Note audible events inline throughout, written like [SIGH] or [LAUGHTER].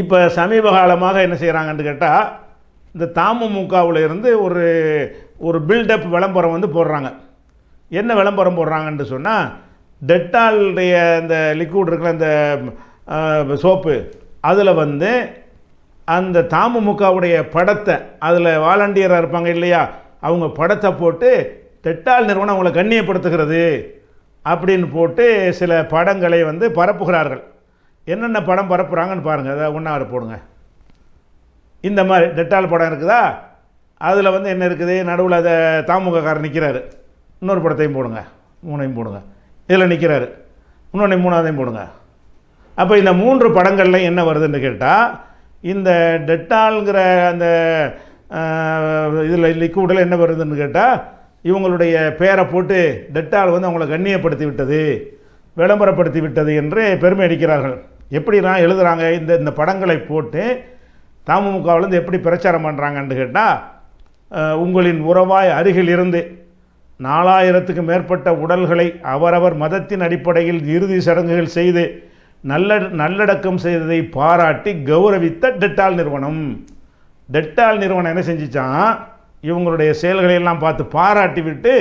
இப்போ சமீப காலமாக என்ன செய்கிறாங்கன்னு கேட்டால் இந்த தாமமுகவில் இருந்து ஒரு ஒரு பில்டப் விளம்பரம் வந்து போடுறாங்க என்ன விளம்பரம் போடுறாங்கன்னு சொன்னால் டெட்டாலுடைய இந்த லிக்விட் இருக்கிற அந்த சோப்பு அதில் வந்து அந்த தாமுமுகவுடைய படத்தை அதில் வாலண்டியராக இருப்பாங்க இல்லையா அவங்க படத்தை போட்டு டெட்டால் நிறுவனம் அவங்களை கண்ணியப்படுத்துகிறது அப்படின்னு போட்டு சில படங்களை வந்து பரப்புகிறார்கள் என்னென்ன படம் பரப்புகிறாங்கன்னு பாருங்கள் அதை ஒன்றாவது போடுங்க இந்த மாதிரி டெட்டால் படம் இருக்குதா அதில் வந்து என்ன இருக்குது நடுவில் அதை தாமுகக்காரர் நிற்கிறாரு இன்னொரு படத்தையும் போடுங்க மூணையும் போடுங்க இதில் நிற்கிறாரு இன்னொன்று மூணாவதையும் போடுங்க அப்போ இந்த மூன்று படங்களில் என்ன வருதுன்னு கேட்டால் இந்த டெட்டால்ங்கிற அந்த இதில் லிக்விடில் என்ன வருதுன்னு கேட்டால் இவங்களுடைய பேரை போட்டு டெட்டால் வந்து அவங்களை கண்ணியப்படுத்தி விட்டது விளம்பரப்படுத்தி விட்டது என்று பெருமை அடிக்கிறார்கள் எப்படிலாம் எழுதுகிறாங்க இந்த இந்த படங்களை போட்டு தமுமுகவிலேருந்து எப்படி பிரச்சாரம் பண்ணுறாங்கன்னு கேட்டால் உங்களின் உறவாய் அருகில் இருந்து நாலாயிரத்துக்கு மேற்பட்ட உடல்களை அவரவர் மதத்தின் அடிப்படையில் இறுதி சடங்குகள் செய்து நல்ல நல்லடக்கம் செய்ததை பாராட்டி கௌரவித்த டெட்டால் நிறுவனம் டெட்டால் நிறுவனம் என்ன செஞ்சிச்சான் இவங்களுடைய செயல்களை எல்லாம் பார்த்து பாராட்டி விட்டு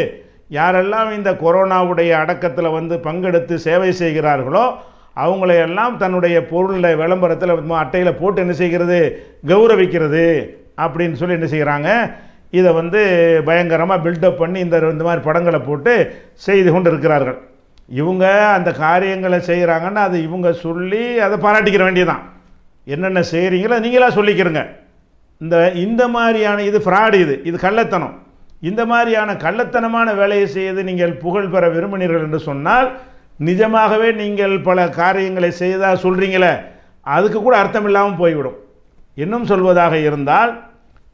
யாரெல்லாம் இந்த கொரோனாவுடைய அடக்கத்தில் வந்து பங்கெடுத்து சேவை செய்கிறார்களோ அவங்களையெல்லாம் தன்னுடைய பொருளில் விளம்பரத்தில் அட்டையில் போட்டு என்ன செய்கிறது கௌரவிக்கிறது அப்படின்னு சொல்லி என்ன செய்கிறாங்க இதை வந்து பயங்கரமாக பில்டப் பண்ணி இந்த இந்த மாதிரி படங்களை போட்டு செய்து கொண்டு இருக்கிறார்கள் இவங்க அந்த காரியங்களை செய்கிறாங்கன்னா அது இவங்க சொல்லி அதை பாராட்டிக்கிற வேண்டியதான் என்னென்ன செய்கிறீங்களோ நீங்களாக சொல்லிக்கிறங்க இந்த இந்த மாதிரியான இது ஃப்ராடு இது இது கள்ளத்தனம் இந்த மாதிரியான கள்ளத்தனமான வேலையை செய்து நீங்கள் புகழ் பெற விரும்பினீர்கள் என்று சொன்னால் நிஜமாகவே நீங்கள் பல காரியங்களை செய்தால் சொல்கிறீங்களே அதுக்கு கூட அர்த்தம் இல்லாமல் போய்விடும் இன்னும் சொல்வதாக இருந்தால்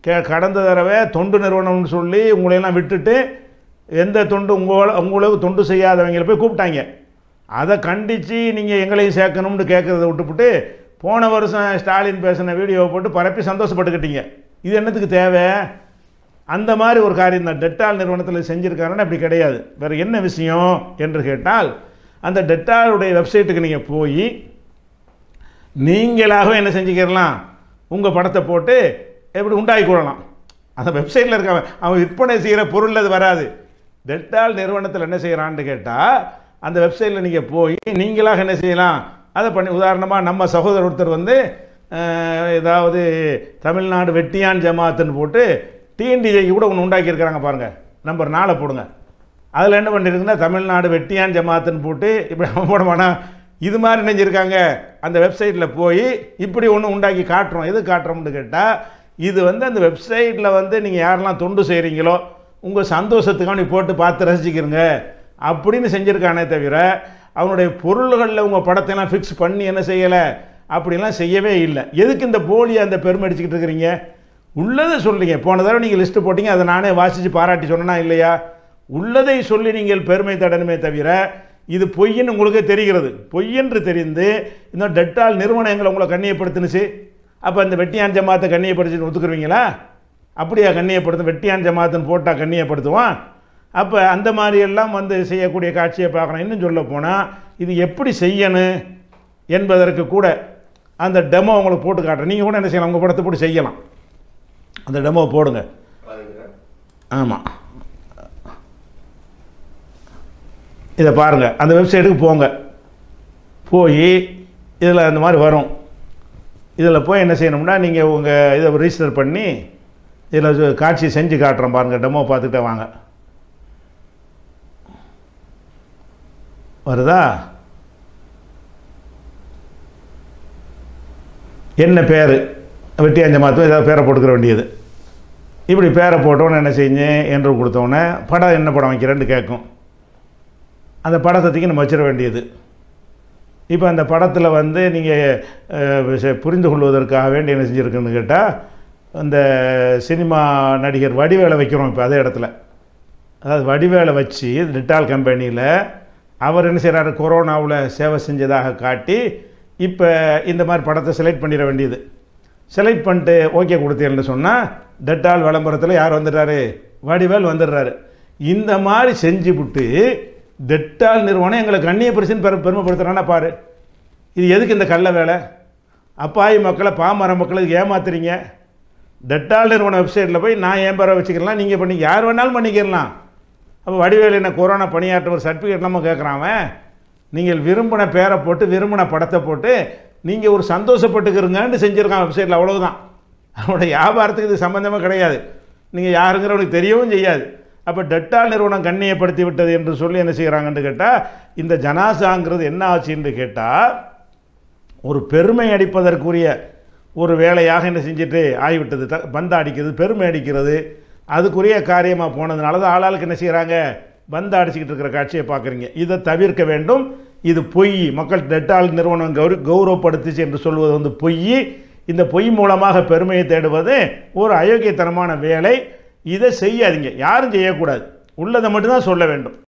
கே கடந்த தடவை தொண்டு நிறுவனம்னு சொல்லி உங்களையெல்லாம் விட்டுட்டு எந்த தொண்டு உங்களோட உங்களுக்கு தொண்டு செய்யாதவங்களை போய் கூப்பிட்டாங்க அதை கண்டித்து நீங்கள் எங்களையும் சேர்க்கணும்னு கேட்குறத விட்டுப்புட்டு போன வருஷம் ஸ்டாலின் பேசின வீடியோவை போட்டு பரப்பி சந்தோஷப்பட்டுக்கிட்டீங்க இது என்னத்துக்கு தேவை அந்த மாதிரி ஒரு காரியம் தான் டெட்டால் நிறுவனத்தில் செஞ்சுருக்காருன்னு அப்படி கிடையாது வேறு என்ன விஷயம் என்று கேட்டால் அந்த டெட்டாருடைய வெப்சைட்டுக்கு நீங்கள் போய் நீங்களாக என்ன செஞ்சுக்கிறலாம் உங்கள் படத்தை போட்டு எப்படி உண்டாகி கொள்ளலாம் அந்த வெப்சைட்டில் இருக்க அவன் விற்பனை செய்கிற பொருள் அது வராது டெட்டால் நிறுவனத்தில் என்ன செய்கிறான்னு கேட்டால் அந்த வெப்சைட்டில் நீங்கள் போய் நீங்களாக என்ன செய்யலாம் அதை பண்ணி உதாரணமாக நம்ம சகோதரர் ஒருத்தர் வந்து ஏதாவது தமிழ்நாடு வெட்டியான் ஜமாத்துன்னு போட்டு டிஎன்டிஜேக்கு கூட ஒன்று உண்டாக்கியிருக்கிறாங்க பாருங்கள் நம்பர் நாளை போடுங்க அதில் என்ன பண்ணியிருக்குன்னா தமிழ்நாடு வெட்டியான் ஜமாத்துன்னு போட்டு இப்படி [LAUGHS] போடமானா இது மாதிரி நினைஞ்சிருக்காங்க அந்த வெப்சைட்டில் போய் இப்படி ஒன்று உண்டாக்கி காட்டுறோம் எது காட்டுறோம்னு கேட்டால் இது வந்து அந்த வெப்சைட்டில் வந்து நீங்கள் யாரெல்லாம் தொண்டு செய்கிறீங்களோ உங்கள் சந்தோஷத்துக்காக நீ போட்டு பார்த்து ரசிச்சுக்கிறங்க அப்படின்னு செஞ்சுருக்கானே தவிர அவனுடைய பொருள்களில் உங்கள் படத்தையெல்லாம் ஃபிக்ஸ் பண்ணி என்ன செய்யலை அப்படிலாம் செய்யவே இல்லை எதுக்கு இந்த போலியை அந்த பெருமை அடிச்சுக்கிட்டு இருக்கிறீங்க உள்ளதை சொல்கிறீங்க போன தடவை நீங்கள் லிஸ்ட்டு போட்டிங்க அதை நானே வாசித்து பாராட்டி சொன்னா இல்லையா உள்ளதை சொல்லி நீங்கள் பெருமை தடணுமே தவிர இது பொய்ன்னு உங்களுக்கே தெரிகிறது பொய்யென்று தெரிந்து இந்த டெட்டால் நிறுவனங்களை உங்களை கண்ணியப்படுத்தினுச்சு அப்போ இந்த வெட்டியான் ஜமாத்தை கண்ணியப்படுத்துன்னு ஒத்துக்குருவீங்களா அப்படியா கண்ணியப்படுத்தும் வெட்டியான் ஜமாத்துன்னு போட்டால் கண்ணியப்படுத்துவோம் அப்போ அந்த மாதிரியெல்லாம் வந்து செய்யக்கூடிய காட்சியை பார்க்கணும் இன்னும் சொல்ல போனால் இது எப்படி செய்யணும் என்பதற்கு கூட அந்த டெமோ உங்களுக்கு போட்டு காட்டுறேன் நீங்கள் கூட என்ன செய்யலாம் உங்கள் படத்தை போட்டு செய்யலாம் அந்த டெமோ போடுங்க ஆமாம் இதை பாருங்கள் அந்த வெப்சைட்டுக்கு போங்க போய் இதில் அந்த மாதிரி வரும் இதில் போய் என்ன செய்யணும்னா நீங்கள் உங்கள் இதை ரிஜிஸ்டர் பண்ணி இதில் காட்சி செஞ்சு காட்டுறோம் பாருங்கள் டெமோ பார்த்துக்கிட்டே வாங்க வருதா என்ன பேர் வெட்டி அஞ்சு மாதம் ஏதாவது பேரை போட்டுக்கிற வேண்டியது இப்படி பேரை போட்டோன்னு என்ன செஞ்சு என்று கொடுத்தோன்னே படம் என்ன படம் வைக்கிறேன்னு கேட்கும் அந்த படத்தத்துக்கு நம்ம வச்சிட வேண்டியது இப்போ அந்த படத்தில் வந்து நீங்கள் புரிந்து கொள்வதற்காக வேண்டி என்ன செஞ்சுருக்குன்னு கேட்டால் அந்த சினிமா நடிகர் வடிவேலை வைக்கிறோம் இப்போ அதே இடத்துல அதாவது வடிவேலை வச்சு ரிட்டால் கம்பெனியில் அவர் என்ன செய்கிறாரு கொரோனாவில் சேவை செஞ்சதாக காட்டி இப்போ இந்த மாதிரி படத்தை செலக்ட் பண்ணிட வேண்டியது செலக்ட் பண்ணிட்டு ஓகே கொடுத்தேன்னு சொன்னால் டெட்டால் விளம்பரத்தில் யார் வந்துடுறாரு வடிவேல் வந்துடுறாரு இந்த மாதிரி செஞ்சு விட்டு டெட்டால் நிறுவனம் எங்களை கண்ணிய பரிசுன்னு பெரு பெருமைப்படுத்துகிறான்னா பாரு இது எதுக்கு இந்த கள்ள வேலை அப்பாயி மக்களை பாமர மக்களை ஏமாத்துறீங்க டெட்டால் நிறுவன வெப்சைட்டில் போய் நான் ஏன் பேரை வச்சுக்கலாம் நீங்கள் பண்ணி யார் வேணாலும் பண்ணிக்கிடலாம் அப்போ வடிவேலு என்ன கொரோனா பணியாற்ற ஒரு சர்டிஃபிகேட் நம்ம கேட்குறாங்க நீங்கள் விரும்பின பேரை போட்டு விரும்பின படத்தை போட்டு நீங்கள் ஒரு சந்தோஷப்பட்டுக்கிறீங்கன்னு செஞ்சுருக்கான் வெப்சைட்டில் அவ்வளோதான் அவனோட வியாபாரத்துக்கு இது சம்மந்தமாக கிடையாது நீங்கள் யாருங்கிறவனுக்கு தெரியவும் செய்யாது அப்போ டெட்டா நிறுவனம் கண்ணியப்படுத்தி விட்டது என்று சொல்லி என்ன செய்கிறாங்கன்னு கேட்டால் இந்த ஜனாசாங்கிறது என்ன ஆச்சுன்னு கேட்டால் ஒரு பெருமை அடிப்பதற்குரிய ஒரு வேலையாக என்ன செஞ்சுட்டு ஆகிவிட்டது த பந்து அடிக்கிறது பெருமை அடிக்கிறது அதுக்குரிய காரியமாக போனதுனால தான் ஆளாளுக்கு என்ன செய்கிறாங்க பந்து அடிச்சுக்கிட்டு இருக்கிற காட்சியை பார்க்குறீங்க இதை தவிர்க்க வேண்டும் இது பொய் மக்கள் டெட்டால் நிறுவனம் கௌரி கௌரவப்படுத்துச்சு என்று சொல்வது வந்து பொய் இந்த பொய் மூலமாக பெருமையை தேடுவது ஒரு அயோக்கியத்தனமான வேலை இதை செய்யாதீங்க யாரும் செய்யக்கூடாது உள்ளதை மட்டும்தான் சொல்ல வேண்டும்